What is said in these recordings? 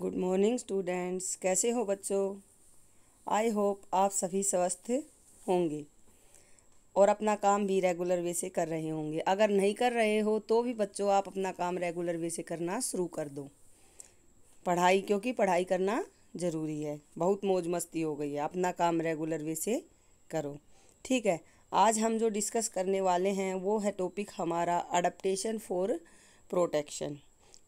good morning students कैसे हो बच्चों आई होप आप सभी स्वस्थ होंगे और अपना काम भी रेगुलर वे से कर रहे होंगे अगर नहीं कर रहे हो तो भी बच्चों आप अपना काम रेगुलर वे से करना शुरू कर दो पढ़ाई क्योंकि पढ़ाई करना ज़रूरी है बहुत मौज मस्ती हो गई है अपना काम रेगुलर वे से करो ठीक है आज हम जो डिस्कस करने वाले हैं वो है टॉपिक हमारा अडप्टेशन फॉर प्रोटेक्शन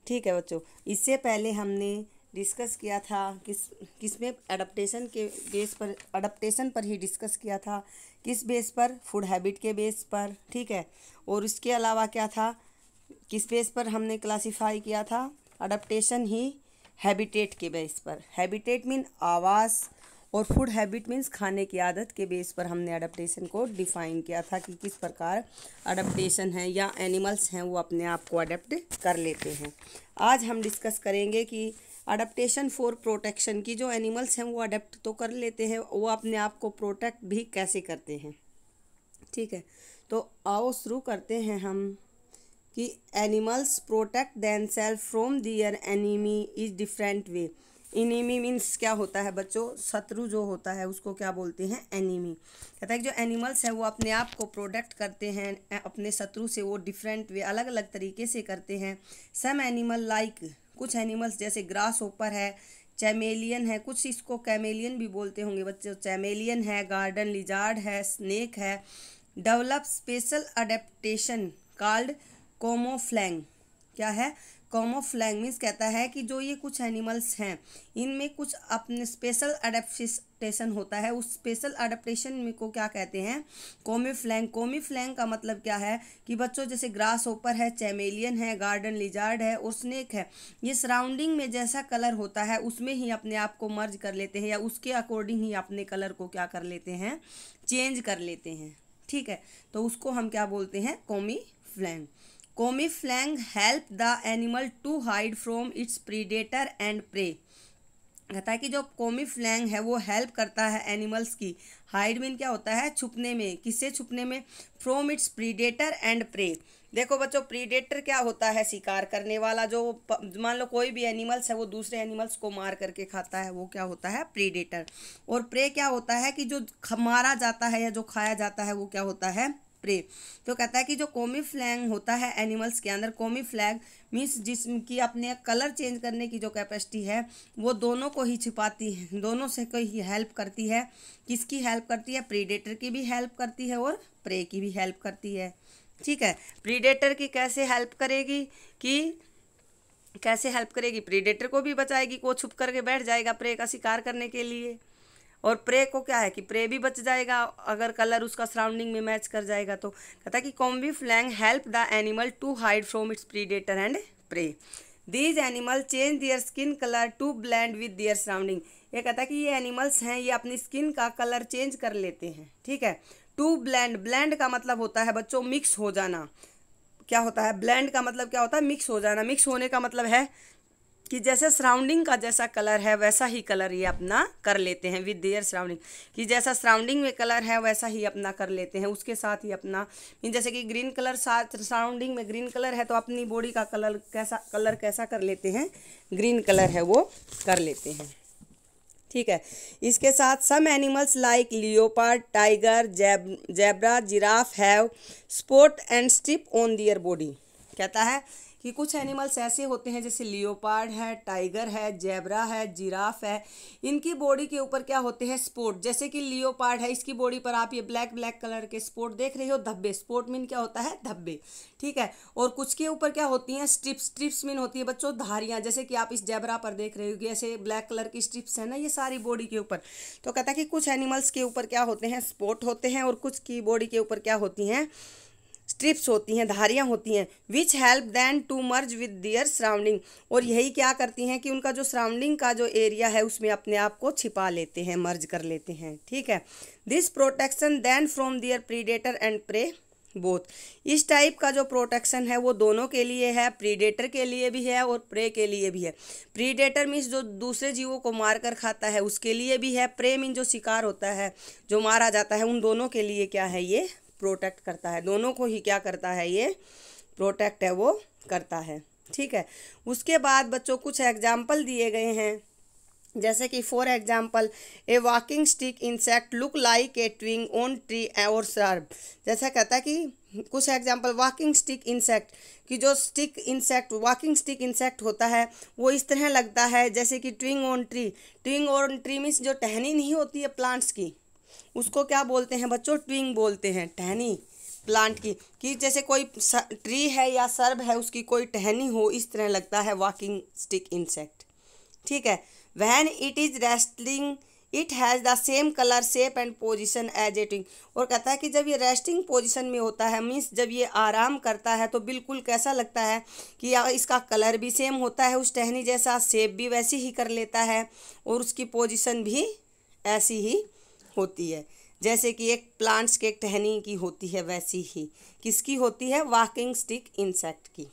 ठीक है बच्चों इससे पहले हमने डिस्कस किया था किस किस में अडप्टेशन के बेस पर अडप्टेशन पर ही डिस्कस किया था किस बेस पर फूड हैबिट के बेस पर ठीक है और उसके अलावा क्या था किस बेस पर हमने क्लासिफाई किया था अडप्टेशन ही हैबिटेट के बेस पर हैबिटेट मीन आवास और फूड हैबिट मीन्स खाने की आदत के बेस पर हमने अडप्टेशन को डिफाइन किया था कि किस प्रकार अडप्टेशन है या एनिमल्स हैं वो अपने आप को अडप्ट कर लेते हैं आज हम डिस्कस करेंगे कि अडप्टेशन फॉर प्रोटेक्शन की जो एनिमल्स हैं वो अडेप्ट तो कर लेते हैं वो अपने आप को प्रोटेक्ट भी कैसे करते हैं ठीक है तो आओ शुरू करते हैं हम कि animals protect them self from their enemy is different way enemy means क्या होता है बच्चों शत्रु जो होता है उसको क्या बोलते हैं एनिमी कहता है कि जो एनिमल्स हैं वो अपने आप को प्रोटेक्ट करते हैं अपने शत्रु से वो डिफरेंट वे अलग अलग तरीके से करते हैं सम एनिमल लाइक कुछ एनिमल्स जैसे ग्रास ओपर है चैमेलियन है कुछ इसको कैमेलियन भी बोलते होंगे बच्चे चैमेलियन है गार्डन लिजार्ड है स्नेक है develop special adaptation called camouflage क्या है ऑफ मीन्स कहता है कि जो ये कुछ एनिमल्स हैं इनमें कुछ अपने स्पेशल अडेप्टेशन होता है उस स्पेशल अडेप्टेशन में को क्या कहते हैं कॉमी फ्लैंग कॉमी फ्लैंग का मतलब क्या है कि बच्चों जैसे ग्रास ओपर है चैमेलियन है गार्डन लिजार्ड है और स्नेक है ये सराउंडिंग में जैसा कलर होता है उसमें ही अपने आप को मर्ज कर लेते हैं या उसके अकॉर्डिंग ही अपने कलर को क्या कर लेते हैं चेंज कर लेते हैं ठीक है तो उसको हम क्या बोलते हैं camouflage camouflage help the animal to hide from its predator and prey कहता है कि जो कोमीफ्लैंग है वो हेल्प करता है एनिमल्स की हाइड मीन क्या होता है छुपने में किससे छुपने में from its predator and prey देखो बच्चों प्रीडेटर क्या होता है शिकार करने वाला जो मान लो कोई भी एनिमल्स है वो दूसरे एनिमल्स को मार करके खाता है वो क्या होता है प्रीडेटर और प्रे क्या होता है कि जो मारा जाता है या जो खाया जाता है वो क्या होता है स्प्रे तो कहता है कि जो कौमी फ्लैंग होता है एनिमल्स के अंदर कौमी फ्लैग मीन्स जिसम की अपने कलर चेंज करने की जो कैपेसिटी है वो दोनों को ही छिपाती है दोनों से कोई हेल्प करती है किसकी हेल्प करती है प्रीडेटर की भी हेल्प करती है और प्रे की भी हेल्प करती है ठीक है प्रीडेटर की कैसे हेल्प करेगी कि कैसे हेल्प करेगी प्रीडेटर को भी बचाएगी को छुप करके बैठ जाएगा प्रे का शिकार करने के लिए और प्रे को क्या है कि प्रे भी बच जाएगा अगर कलर उसका सराउंडिंग में मैच कर जाएगा तो कहता है कि camouflage help the animal to hide from its predator and prey these animal change their skin colour to blend with their surrounding ये कहता है कि ये एनिमल्स हैं ये अपनी स्किन का कलर चेंज कर लेते हैं ठीक है टू ब्लैंड ब्लैंड का मतलब होता है बच्चों मिक्स हो जाना क्या होता है ब्लैंड का मतलब क्या होता है मिक्स हो जाना मिक्स होने का मतलब है कि जैसे सराउंडिंग का जैसा कलर है वैसा ही कलर ये अपना कर लेते हैं विद देयर सराउंडिंग कि जैसा सराउंडिंग में कलर है वैसा ही अपना कर लेते हैं उसके साथ ही अपना जैसे कि ग्रीन कलर साथ सराउंडिंग में ग्रीन कलर है तो अपनी बॉडी का कलर कैसा कलर कैसा कर लेते हैं ग्रीन कलर है वो कर लेते हैं ठीक है इसके साथ some animals like leopard tiger जैब zebra giraffe have spot and stripe on their body कहता है कि कुछ एनिमल्स ऐसे होते हैं जैसे लियोपार्ड है टाइगर है जेबरा है जिराफ है इनकी बॉडी के ऊपर क्या होते हैं स्पोर्ट जैसे कि लियोपार्ड है इसकी बॉडी पर आप ये ब्लैक ब्लैक कलर के स्पोर्ट देख रहे हो धब्बे स्पोर्ट मीन क्या होता है धब्बे ठीक है और कुछ के ऊपर क्या होती हैं स्ट्रिप्स स्ट्रिप्स मीन होती है बच्चों धारियाँ जैसे कि आप इस जेबरा पर देख रहे हो कि ऐसे ब्लैक कलर की स्ट्रिप्स है ना ये सारी बॉडी के ऊपर तो कहता है कि कुछ एनिमल्स के ऊपर क्या होते हैं स्पोर्ट होते हैं और कुछ की बॉडी के ऊपर क्या होती हैं स्ट्रिप्स होती हैं धारियाँ होती हैं which help them to merge with their surrounding और यही क्या करती हैं कि उनका जो सराउंडिंग का जो एरिया है उसमें अपने आप को छिपा लेते हैं मर्ज कर लेते हैं ठीक है this protection them from their predator and prey both इस टाइप का जो प्रोटेक्शन है वो दोनों के लिए है प्रीडेटर के लिए भी है और प्रे के लिए भी है प्रीडेटर मीन्स जो दूसरे जीवों को मार कर खाता है उसके लिए भी है प्रे मीन जो शिकार होता है जो मारा जाता है उन दोनों के लिए क्या है ये प्रोटेक्ट करता है दोनों को ही क्या करता है ये प्रोटेक्ट है वो करता है ठीक है उसके बाद बच्चों कुछ एग्जाम्पल दिए गए हैं जैसे कि for example a walking stick insect look like a twig on tree और सर्ब जैसा कहता है कि कुछ एग्जाम्पल वॉकिंग स्टिक इंसेक्ट कि जो stick insect walking stick insect होता है वो इस तरह लगता है जैसे कि twig on tree twig on tree means जो टहनी नहीं होती है प्लांट्स की उसको क्या बोलते हैं बच्चों ट्विंग बोलते हैं टहनी प्लांट की कि जैसे कोई ट्री है या सर्ब है उसकी कोई टहनी हो इस तरह लगता है वॉकिंग स्टिक इंसेक्ट ठीक है when it is resting it has the same colour shape and position as a twig और कहता है कि जब ये रेस्टिंग पोजिशन में होता है मीन्स जब ये आराम करता है तो बिल्कुल कैसा लगता है कि इसका कलर भी सेम होता है उस टहनी जैसा सेप भी वैसी ही कर लेता है और उसकी पोजिशन भी ऐसी ही होती है जैसे कि एक प्लांट्स के टहनी की होती है वैसी ही किसकी होती है वॉकिंग स्टिक इंसेक्ट की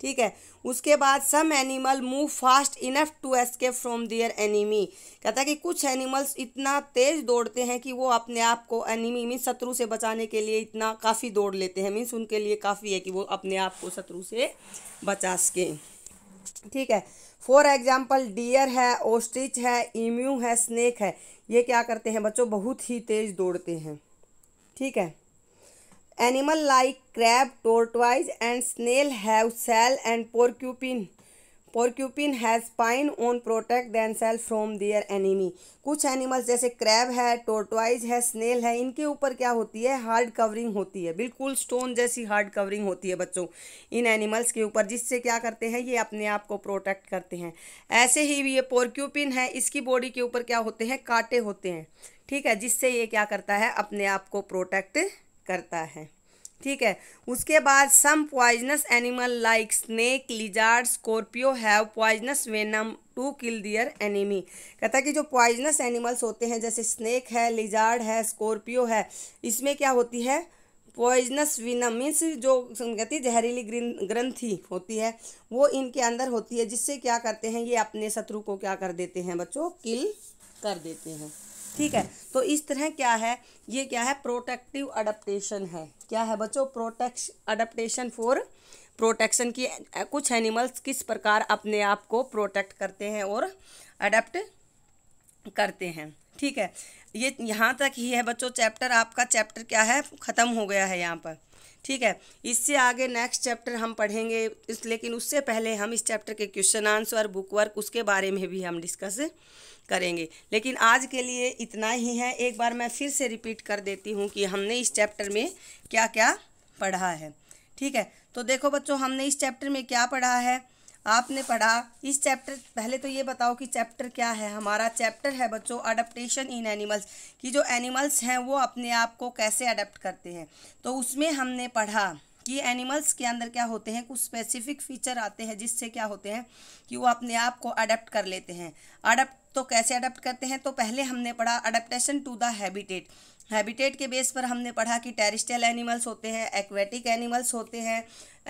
ठीक है उसके बाद some animal move fast enough to escape from their enemy कहता है कि कुछ एनिमल्स इतना तेज दौड़ते हैं कि वो अपने आप को एनिमी मीन शत्रु से बचाने के लिए इतना काफ़ी दौड़ लेते हैं मीन्स उनके लिए काफ़ी है कि वो अपने आप को शत्रु से बचा सकें ठीक है फॉर एग्जाम्पल डियर है ओस्ट्रिच है इम्यू है स्नेक है ये क्या करते हैं बच्चों बहुत ही तेज़ दौड़ते हैं ठीक है animal like crab tortoise and snail have shell and porcupine porcupine has spine on protect them self from their enemy कुछ एनिमल्स जैसे क्रैब है टोटवाइज है स्नेल है इनके ऊपर क्या होती है हार्ड कवरिंग होती है बिल्कुल स्टोन जैसी हार्ड कवरिंग होती है बच्चों इन एनिमल्स के ऊपर जिससे क्या करते हैं ये अपने आप को प्रोटेक्ट करते हैं ऐसे ही ये पोर्क्यूपिन है इसकी बॉडी के ऊपर क्या होते हैं कांटे होते हैं ठीक है जिससे ये क्या करता है अपने आप को प्रोटेक्ट करता है ठीक है उसके बाद some poisonous animal like snake lizard scorpion have poisonous venom to kill their enemy कहता है कि जो पॉइजनस एनिमल्स होते हैं जैसे स्नेक है लिजार्ड है स्कॉर्पियो है इसमें क्या होती है पॉइजनस विनम मीन्स जो कहती जहरीली ग्रंथी होती है वो इनके अंदर होती है जिससे क्या करते हैं ये अपने शत्रु को क्या कर देते हैं बच्चों किल कर देते हैं ठीक है तो इस तरह क्या है ये क्या है प्रोटेक्टिव अडप्टेशन है क्या है बच्चों प्रोटेक्श अडप्टेशन फॉर प्रोटेक्शन की कुछ एनिमल्स किस प्रकार अपने आप को प्रोटेक्ट करते हैं और अडप्ट करते हैं ठीक है ये यहाँ तक ही है बच्चों चैप्टर आपका चैप्टर क्या है ख़त्म हो गया है यहाँ पर ठीक है इससे आगे नेक्स्ट चैप्टर हम पढ़ेंगे इस लेकिन उससे पहले हम इस चैप्टर के क्वेश्चन आंसर बुक वर्क उसके बारे में भी हम डिस्कस करेंगे लेकिन आज के लिए इतना ही है एक बार मैं फिर से रिपीट कर देती हूँ कि हमने इस चैप्टर में क्या क्या पढ़ा है ठीक है तो देखो बच्चों हमने इस चैप्टर में क्या पढ़ा है आपने पढ़ा इस चैप्टर पहले तो ये बताओ कि चैप्टर क्या है हमारा चैप्टर है बच्चों अडप्टेशन इन एनिमल्स कि जो एनिमल्स हैं वो अपने आप को कैसे अडप्ट करते हैं तो उसमें हमने पढ़ा कि एनिमल्स के अंदर क्या होते हैं कुछ स्पेसिफिक फीचर आते हैं जिससे क्या होते हैं कि वो अपने आप को अडप्ट कर लेते हैं अडप्ट तो कैसे अडेप्ट करते हैं तो पहले हमने पढ़ा adaptation to the habitat habitat के बेस पर हमने पढ़ा कि टेरिस्टल एनिमल्स होते हैं एक्वेटिक एनिमल्स होते हैं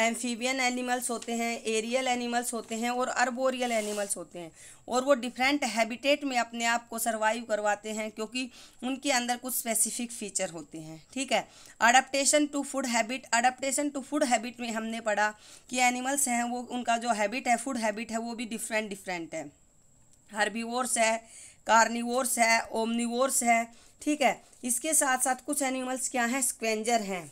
एम्फीबियन एनिमल्स होते हैं एरियल एनिमल्स होते हैं और अर्बोरियल एनिमल्स होते हैं और वो डिफरेंट हैबिटेट में अपने आप को सर्वाइव करवाते हैं क्योंकि उनके अंदर कुछ स्पेसिफिक फीचर होते हैं ठीक है adaptation to food habit adaptation to food habit में हमने पढ़ा कि एनिमल्स हैं वो उनका जो हैबिट है फूड हैबिट है वो भी डिफरेंट डिफरेंट है हर्बीवोर्स है कार्निवोर्स है ओमनीवोर्स है ठीक है इसके साथ साथ कुछ एनिमल्स क्या हैं स्क्वेंजर हैं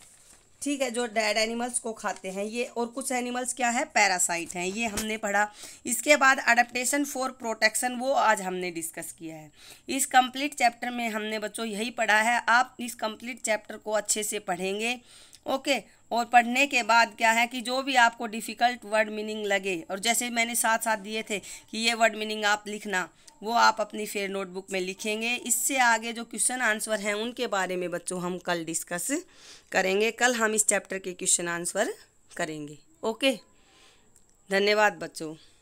ठीक है जो डेड एनिमल्स को खाते हैं ये और कुछ एनिमल्स क्या है पैरासाइट हैं ये हमने पढ़ा इसके बाद अडेप्टेशन फॉर प्रोटेक्शन वो आज हमने डिस्कस किया है इस कंप्लीट चैप्टर में हमने बच्चों यही पढ़ा है आप इस कंप्लीट चैप्टर को अच्छे से पढ़ेंगे ओके और पढ़ने के बाद क्या है कि जो भी आपको डिफ़िकल्ट वर्ड मीनिंग लगे और जैसे मैंने साथ साथ दिए थे कि ये वर्ड मीनिंग आप लिखना वो आप अपनी फेयर नोटबुक में लिखेंगे इससे आगे जो क्वेश्चन आंसर हैं उनके बारे में बच्चों हम कल डिस्कस करेंगे कल हम इस चैप्टर के क्वेश्चन आंसर करेंगे ओके धन्यवाद बच्चों